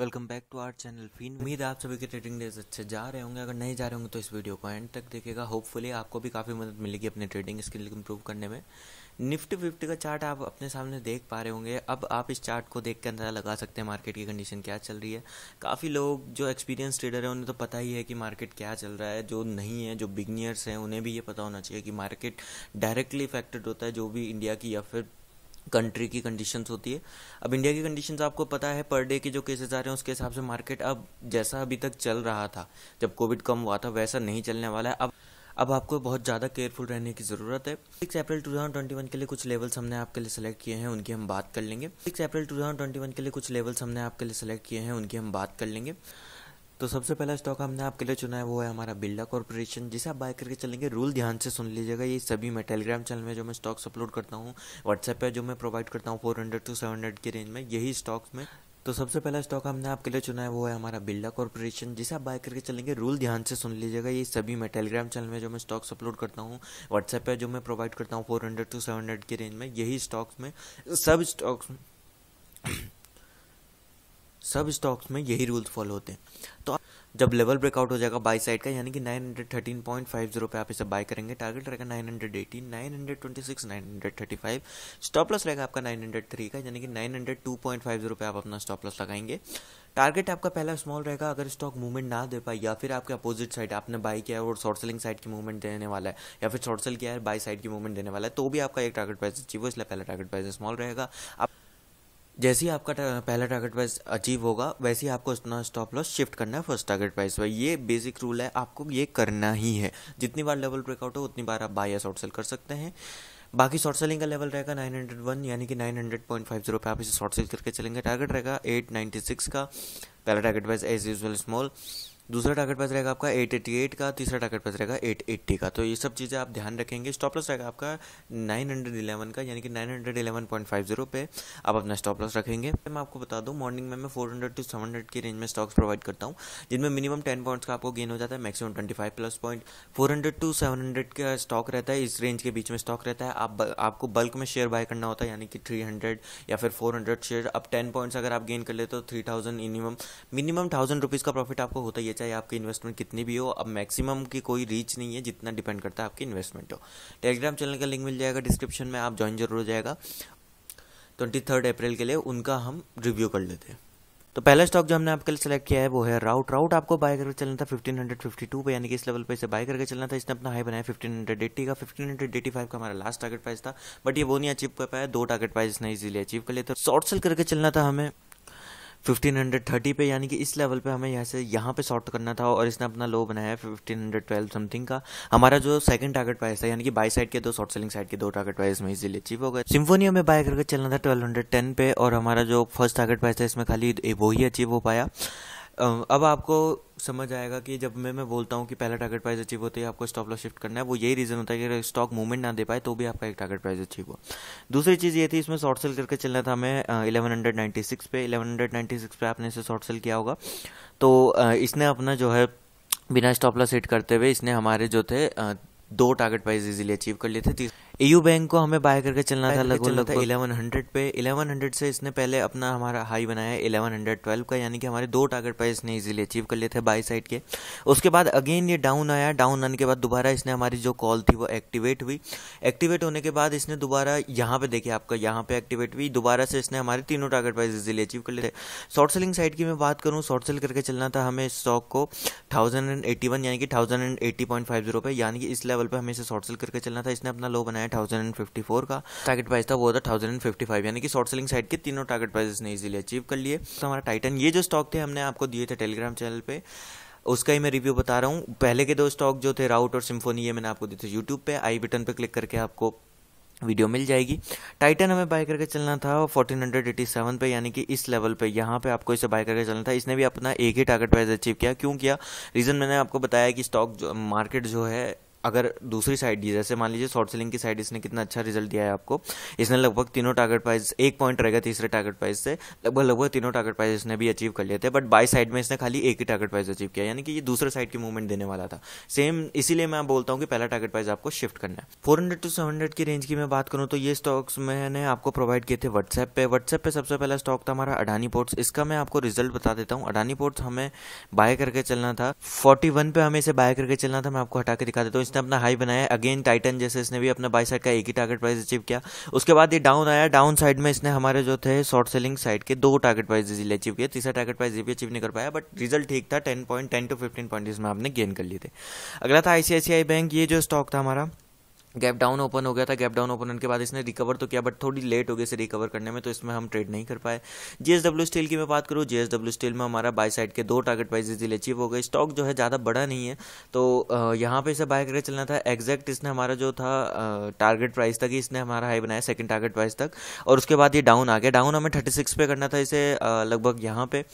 welcome back to our channel फीन उम्मीद आप सभी के ट्रेडिंग डेज अच्छे जा रहे होंगे अगर नहीं जा रहे होंगे तो इस वीडियो को एंड तक देखेगा होपफुली आपको भी काफ़ी मदद मिलेगी अपने ट्रेडिंग स्किल इम्प्रूव करने में निफ्टी फिफ्टी का चार्ट आप अपने सामने देख पा रहे होंगे अब आप इस चार्ट को देख के अंदाजा लगा सकते हैं मार्केट की कंडीशन क्या चल रही है काफ़ी लोग जो एक्सपीरियंस ट्रेडर हैं उन्हें तो पता ही है कि मार्केट क्या चल रहा है जो नहीं है जो बिगनियर्स हैं उन्हें भी ये पता होना चाहिए कि मार्केट डायरेक्टली इफेक्टेड होता है जो भी इंडिया की या फिर कंट्री की कंडीशंस होती है अब इंडिया की कंडीशंस आपको पता है पर डे के जो केसेस आ रहे हैं उसके हिसाब से मार्केट अब जैसा अभी तक चल रहा था जब कोविड कम हुआ था वैसा नहीं चलने वाला है अब अब आपको बहुत ज़्यादा केयरफुल रहने की ज़रूरत है सिक्स अप्रैल 2021 के लिए कुछ लेवल्स हमने आपके लिए सेलेक्ट किए हैं उनकी हम बात कर लेंगे सिक्स अप्रैल वन के लिए कुछ लेवल्स हमने आपके लिए सेलेक्ट किए हैं उनकी हम बात कर लेंगे तो सबसे पहला स्टॉक हमने आपके लिए चुना है वो है हमारा बिल्डा कॉर्पोरेशन जिसे आप बाय करके चलेंगे रूल ध्यान से सुन लीजिएगा ये सभी मैं टेलीग्राम चैनल में जो मैं स्टॉक्स अपलोड करता हूँ व्हाट्सएप पे जो मैं प्रोवाइड करता हूँ four hundred to seven hundred की रेंज में यही स्टॉक्स में तो सबसे पहला स्टॉक हमने आपके लिए चुना है वो है हमारा बिल्डा कॉर्पोरेशन जिसे आप बाय करके चलेंगे रूल ध्यान से सुन लीजिएगा ये सभी मैं टेलीग्राम चैनल में जो मैं स्टॉक्स अपलोड करता हूँ व्हाट्सएप पे जो मैं प्रोवाइड करता हूँ four hundred to seven hundred की रेंज में यही स्टॉक्स में सब स्टॉक्स सब स्टॉक्स में यही रूल्स फॉलो होते हैं तो जब लेवल ब्रेकआउट हो जाएगा बाई साइड का यानी कि 913.50 पे आप इसे बाय करेंगे टारगेट रहेगा 918, 926, 935 स्टॉप लॉस रहेगा आपका 903 का यानी कि 902.50 पे आप अपना स्टॉप लॉस लगाएंगे टारगेट आपका पहला स्मॉल रहेगा अगर स्टॉक मूवमेंट ना दे पाए या फिर आपके अपोजिट साइड आपने बाई किया है और शॉर्ट सेलिंग साइड की मूवमेंट देने वाला है या फिर शॉर्ट सेल किया है बाई साइड की मूवमेंट देने वाला है तो भी आपका एक टारगेट प्राइस अचीव हो इसलिए पहला टारगेट प्राइस स्मॉल रहेगा आप जैसे ही आपका पहला टारगेट प्राइस अचीव होगा वैसे ही आपको उतना स्टॉप लॉस शिफ्ट करना है फर्स्ट टारगेट प्राइस पर ये बेसिक रूल है आपको ये करना ही है जितनी बार लेवल ब्रेकआउट हो उतनी बार आप बाय या शॉर्ट सेल कर सकते हैं बाकी शॉर्ट सेलिंग का लेवल रहेगा 901 यानी कि 900.50 पे आप इसे शॉर्ट सेल करके चलेंगे टारगेट रहेगा 896 का पहला target price as usual small दूसरा टारगेट प्राइस रहेगा आपका 888 का तीसरा टारगेट प्राइस रहेगा 880 का तो ये सब चीज़ें आप ध्यान रखेंगे स्टॉप लॉस रहेगा आपका 911 का यानी कि 911.50 पे आप अपना स्टॉप लॉस रखेंगे मैं आपको बता दूं मॉर्निंग में मैं 400 टू 700 की रेंज में स्टॉक्स प्रोवाइड करता हूँ जिनमें मिनिमम टेन पॉइंट्स का आपको गेन हो जाता है maximum twenty plus point four two seven का स्टॉक रहता है इस रेंज के बीच में स्टॉक रहता है आप आपको बल्क में शेयर बाय करना होता है यानी कि थ्री या फिर फोर शेयर अब टेन पॉइंट्स अगर आप गेन कर लेते हो three thousand minimum minimum thousand rupees का प्रॉफिट आपको होता है चाहे आपकी इन्वेस्टमेंट कितनी भी हो अब मैक्सिमम की कोई रीच नहीं है जितना डिपेंड करता है आपकी इन्वेस्टमेंट हो टेलीग्राम चैनल का लिंक मिल जाएगा डिस्क्रिप्शन में आप ज्वाइन जरूर हो जाएगा ट्वेंटी थर्ड अप्रैल के लिए उनका हम रिव्यू कर लेते हैं तो पहला स्टॉक जो हमने आपके लिए सेलेक्ट किया है वो है राउट राउट आपको बाय करके चलना था 1552 पे यानी कि इस लेवल पे इसे बाय करके चलना था इसने अपना हाई बनाया 1580 का 1585 का हमारा लास्ट टारगेट प्राइस था बट ये वो नहीं अचीव कर पाया दो टारगेट प्राइस इसने इजीली अचीव कर लिया था शॉर्ट सेल करके चलना था हमें 1530 पे यानी कि इस लेवल पे हमें यहाँ से यहाँ पे शॉर्ट करना था और इसने अपना लो बनाया ट्वेल्व समथिंग का हमारा जो सेकंड टारगेट प्राइस था यानी कि बाई साइड के दो शॉर्ट सेलिंग साइड के दो टारगेट प्राइस में इजीली अचीव हो गए सिम्फोनी में बाय करके चलना था 1210 पे और हमारा जो फर्स्ट टारगेट प्राइस था इसमें खाली वो ही अचीव हो पाया अब आपको समझ आएगा कि जब मैं मैं बोलता हूँ कि पहला टारगेट प्राइस अचीव होते ही आपको स्टॉप लॉस शिफ्ट करना है वो यही रीज़न होता है कि स्टॉक मूवमेंट ना दे पाए तो भी आपका एक टारगेट प्राइस अचीव हो दूसरी चीज़ ये थी इसमें शॉर्ट सेल करके चलना था हमें इलेवन हंड्रेड नाइन्टी सिक्स पे इलेवन हंड्रेड नाइन्टी सिक्स पे आपने इसे शॉर्ट सेल किया होगा तो इसने अपना जो है बिना स्टॉप लॉस हिट करते हुए इसने हमारे जो थे दो टारगेट प्राइस इजीली अचीव कर लिए थे एयू बैंक को हमें बाय करके चलना था लगभग लगभग इलेवन हंड्रेड पे इलेवन हंड्रेड से इसने पहले अपना हमारा हाई बनाया इलेवन हंड्रेड ट्वेल्व का यानी कि हमारे दो टारगेट प्राइस इसने इजीली अचीव कर लिए थे बाई साइड के उसके बाद अगेन ये डाउन आया डाउन आने के बाद दोबारा इसने हमारी जो कॉल थी वो एक्टिवेट हुई एक्टिवेट होने के बाद इसने दोबारा यहाँ पे देखिए आपका यहाँ पे एक्टिवेट हुई दोबारा से इसने हमारे तीनों टारगेट प्राइस इजीली अचीव कर लिए थे शॉर्ट सेलिंग साइड की मैं बात करूँ शॉर्ट सेल करके चलना था हमें स्टॉक को थाउजेंड एंड एटी वन यानी कि thousand and eighty point five zero पे यानी कि इस लेवल पर हमें इसे शॉर्ट सेल करके चलना था इसने अपना लो बनाया है थाउजेंड एंड फिफ्टी फोर का टारगेट प्राइस था वो था थाउजेंड एंड फिफ्टी फाइव यानी कि शॉर्ट सेलिंग साइड के तीनों टारगेट प्राइस ने इजीली अचीव कर लिए तो हमारा टाइटन ये जो स्टॉक थे हमने आपको दिए थे टेलीग्राम चैनल पे उसका ही मैं रिव्यू बता रहा हूँ पहले के दो स्टॉक जो थे राउट और सिम्फोनी ये मैंने आपको दिए थे यूट्यूब पे आई बटन पे क्लिक करके आपको वीडियो मिल जाएगी टाइटन हमें बाय करके चलना था फोर्टीन हंड्रेड एटी सेवन पे यानी कि इस लेवल पे यहाँ पे आपको इसे बाय करके चलना था इसने भी अपना एक ही टारगेट प्राइस अचीव किया क्यों किया रीज़न मैंने आपको बताया कि स्टॉक जो मार्केट जो है अगर दूसरी साइड दी जैसे मान लीजिए शॉर्ट सेलिंग की साइड इसने कितना अच्छा रिजल्ट दिया है आपको इसने लगभग तीनों टारगेट प्राइस एक पॉइंट रहेगा तीसरे टारगेट प्राइस से लगभग लगभग तीनों टारगेट प्राइस इसने भी अचीव कर लिए थे बट बाई साइड में इसने खाली एक ही टारगेट प्राइस अचीव किया यानी कि ये दूसरे साइड की मूवमेंट देने वाला था सेम इसीलिए मैं बोलता हूँ कि पहला टारगेट प्राइस आपको शिफ्ट करना है four hundred to seven hundred की रेंज की मैं बात करूँ तो ये स्टॉक्स मैंने आपको प्रोवाइड किए थे व्हाट्सएप पे व्हाट्सएप पे सबसे पहला स्टॉक था हमारा अडानी पोर्ट्स इसका मैं आपको रिजल्ट बता देता हूँ अडानी पोर्ट्स हमें बाय करके चलना था फोर्टी वन पे हमें इसे बाय करके चलना था मैं आपको हटा के दिखा देता हूँ इसने अपना हाई बनाया अगेन टाइटन जैसे इसने भी अपना बाई साइड का एक ही टारगेट प्राइस अचीव किया उसके बाद ये डाउन आया डाउन साइड में इसने हमारे जो थे शॉर्ट सेलिंग साइड के दो टारगेट प्राइस इजीली अचीव किया तीसरा टारगेट प्राइस भी अचीव नहीं कर पाया बट रिजल्ट ठीक था ten point ten to fifteen point इसमें आपने गेन कर लिए थे अगला था आईसीआईसीआई बैंक ये जो स्टॉक था हमारा गैप डाउन ओपन हो गया था गैप डाउन ओपन होने के बाद इसने रिकवर तो किया बट थोड़ी लेट हो गई इसे रिकवर करने में तो इसमें हम ट्रेड नहीं कर पाए जीएसडब्ल्यू स्टील की मैं बात करूँ जीएसडब्ल्यू स्टील में हमारा बाय साइड के दो टारगेट प्राइस दिल अचीव हो गए स्टॉक जो है ज़्यादा बड़ा नहीं है तो यहाँ पर इसे बाय करके चलना था एग्जैक्ट इसने हमारा जो था टारगेट प्राइस तक ही इसने हमारा हाई बनाया सेकेंड टारगेट प्राइस तक और उसके बाद ये डाउन आ गया डाउन हमें थर्टी पे करना था इसे लगभग यहाँ पर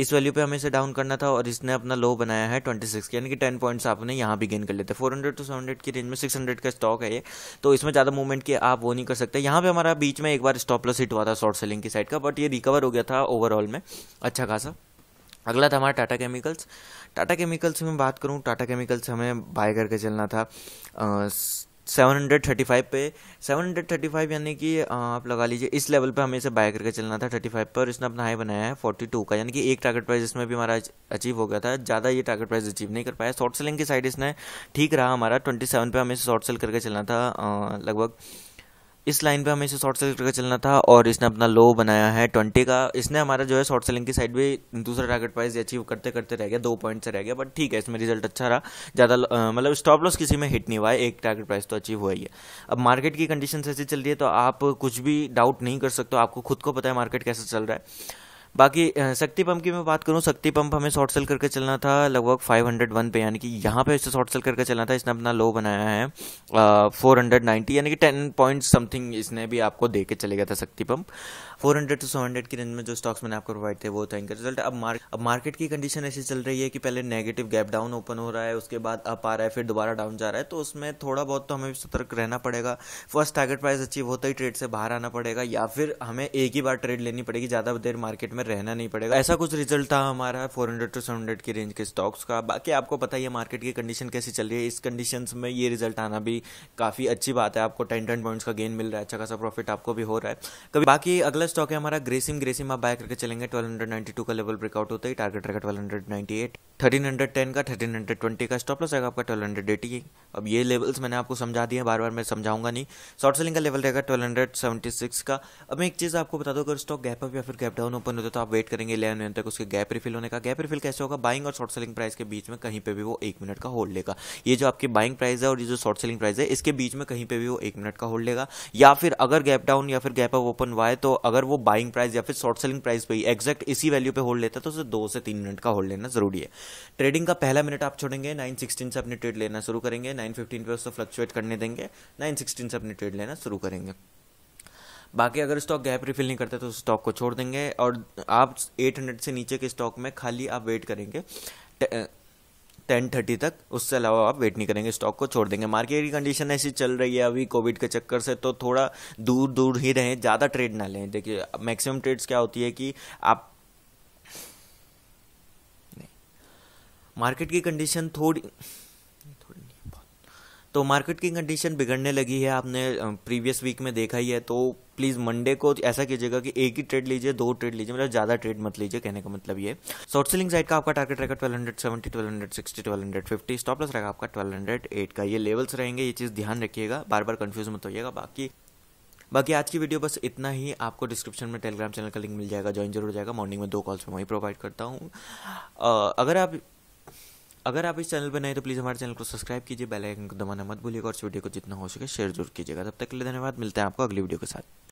इस वैल्यू पे हमें इसे डाउन करना था और इसने अपना लो बनाया है ट्वेंटी सिक्स यानी कि टेन पॉइंट्स आपने यहाँ भी गेन कर लेते four hundred to seven hundred की रेंज में सिक्स का स्टॉक है ये तो इसमें ज़्यादा मूवमेंट की आप वो नहीं कर सकते यहाँ पर हमारा बीच में एक बार स्टॉप लॉस हिट हुआ था शॉर्ट सेलिंग की साइड का बट ये रिकवर हो गया था ओवरऑल में अच्छा खासा अगला था हमारा टाटा केमिकल्स टाटा केमिकल्स में बात करूँ टाटा केमिकल्स हमें बाय करके चलना था 735 पे 735 यानी कि आप लगा लीजिए इस लेवल पे हमें इसे बाय करके चलना था 35 पर इसने अपना हाई बनाया है 42 का यानी कि एक टारगेट प्राइस इसमें भी हमारा अचीव हो गया था ज़्यादा ये टारगेट प्राइस अचीव नहीं कर पाया शॉर्ट सेलिंग की साइड इसने ठीक रहा हमारा 27 पे हमें शॉर्ट सेल करके चलना था लगभग इस लाइन पे हमें इसे शॉर्ट सेलिंग करके चलना था और इसने अपना लो बनाया है ट्वेंटी का इसने हमारा जो है शॉर्ट सेलिंग की साइड भी दूसरा टारगेट प्राइस अचीव करते करते रह गया दो पॉइंट से रह गया बट ठीक है इसमें रिजल्ट अच्छा रहा ज़्यादा मतलब स्टॉप लॉस किसी में हिट नहीं हुआ है एक टारगेट प्राइस तो अचीव हुआ ही है अब मार्केट की कंडीशन ऐसी चल रही है तो आप कुछ भी डाउट नहीं कर सकते आपको खुद को पता है मार्केट कैसे चल रहा है बाकी शक्ति पंप की मैं बात करूँ शक्ति पंप हमें शॉर्ट सेल करके चलना था लगभग 501 पे यानी कि यहाँ पे इसे शॉर्ट सेल करके चलना था इसने अपना लो बनाया है फोर हंड्रेड नाइन्टी यानी कि टेन पॉइंट समथिंग इसने भी आपको दे के चले गया था Shakti pump four hundred to seven hundred की रेंज में जो स्टॉक्स मैंने आपको प्रोवाइड थे वो था इनका रिजल्ट अब मार्क अब मार्केट की कंडीशन ऐसी चल रही है कि पहले नेगेटिव गैप डाउन ओपन हो रहा है उसके बाद अप आ रहा है फिर दोबारा डाउन जा रहा है तो उसमें थोड़ा बहुत तो हमें सतर्क रहना पड़ेगा फर्स्ट टारगेट प्राइस अचीव होता ही ट्रेड से बाहर आना पड़ेगा या फिर हमें एक ही बार ट्रेड लेनी पड़ेगी ज़्यादा देर मार्केट में में रहना नहीं पड़ेगा ऐसा कुछ रिजल्ट था हमारा 400 टू 700 की रेंज के स्टॉक्स का बाकी आपको पता ही है मार्केट की कंडीशन कैसी चल रही है इस कंडीशन में ये रिजल्ट आना भी काफ़ी अच्छी बात है आपको टेन टेन पॉइंट्स का गेन मिल रहा है अच्छा खासा प्रॉफिट आपको भी हो रहा है कभी बाकी अगला स्टॉक है हमारा ग्रेसिम ग्रेसिम आप बाय करके चलेंगे ट्वेल्व का लेवल ब्रेकआउट होता है टारगेट रहेगा ट्वेल्व थर्टीन हंड्रेड टेन का थर्टीन हंड्रेड ट्वेंटी का स्टॉप लॉस रहेगा आपका ट्वेल्व हंड्रेड एटी अब ये लेवल्स मैंने आपको समझा दिया बार बार मैं समझाऊंगा नहीं शॉर्ट सेलिंग का लेवल रहेगा ट्वेल्व हंड्रेड सेवेंटी सिक्स का अब मैं एक चीज़ आपको बता दो अगर स्टॉक गैप अप या फिर गैप डाउन ओपन होता तो आप वेट करेंगे इलेवन मिनट तक उसके गैप रिफिल होने का गैप रिफिल कैसे होगा बाइंग और शॉर्ट सेलिंग प्राइस के बीच में कहीं पे भी वो एक मिनट का होल्ड लेगा ये जो आपकी बाइंग प्राइस है और ये जो शॉर्ट सेलिंग प्राइस है इसके बीच में कहीं पे भी वो एक मिनट का होल्ड लेगा या फिर अगर गैप डाउन या फिर गैप अप ओपन हुआ है तो अगर वो बाइंग प्राइस या फिर शॉर्ट सेलिंग प्राइस पर एक्जैक्ट इसी वैल्यू पर होल्ड लेता है तो उसे दो से तीन मिनट का होल्ड लेना जरूरी है ट्रेडिंग का पहला मिनट आप छोड़ेंगे नाइन सिक्सटीन से अपनी ट्रेड लेना शुरू करेंगे नाइन फिफ्टीन पर उसको फ्लक्चुएट करने देंगे नाइन सिक्सटीन से अपनी ट्रेड लेना शुरू करेंगे बाकी अगर स्टॉक गैप रिफिल नहीं करता तो स्टॉक को छोड़ देंगे और आप 800 से नीचे के स्टॉक में खाली आप वेट करेंगे टेन थर्टी तक उससे अलावा आप वेट नहीं करेंगे स्टॉक को छोड़ देंगे मार्केट की कंडीशन ऐसी चल रही है अभी कोविड के चक्कर से तो थोड़ा दूर दूर ही रहें ज़्यादा ट्रेड ना लें देखिए मैक्सिमम ट्रेड्स क्या होती है कि आप मार्केट की कंडीशन थोड़ी तो मार्केट की कंडीशन बिगड़ने लगी है आपने प्रीवियस वीक में देखा ही है तो प्लीज़ मंडे को ऐसा कीजिएगा कि एक ही ट्रेड लीजिए दो ट्रेड लीजिए मतलब ज़्यादा ट्रेड मत लीजिए कहने का मतलब ये शॉर्ट सेलिंग साइड का आपका टारगेट रहेगा twelve hundred seventy twelve hundred sixty twelve hundred fifty stop loss रहेगा आपका ट्वेल्व हंड्रेड एट का ये लेवल्स रहेंगे ये चीज़ ध्यान रखिएगा बार बार कंफ्यूज मत होइएगा बाकी बाकी आज की वीडियो बस इतना ही आपको डिस्क्रिप्शन में टेलीग्राम चैनल का लिंक मिल जाएगा ज्वाइन जरूर जाएगा मॉर्निंग में दो कॉल्स में वहीं प्रोवाइड करता हूँ अगर आप अगर आप इस चैनल पर नए तो प्लीज़ हमारे चैनल को सब्सक्राइब कीजिए बेल आइकन को दबाना मत भूलिएगा और इस वीडियो को जितना हो सके शेयर जरूर कीजिएगा तब तक के लिए धन्यवाद मिलते हैं आपको अगली वीडियो के साथ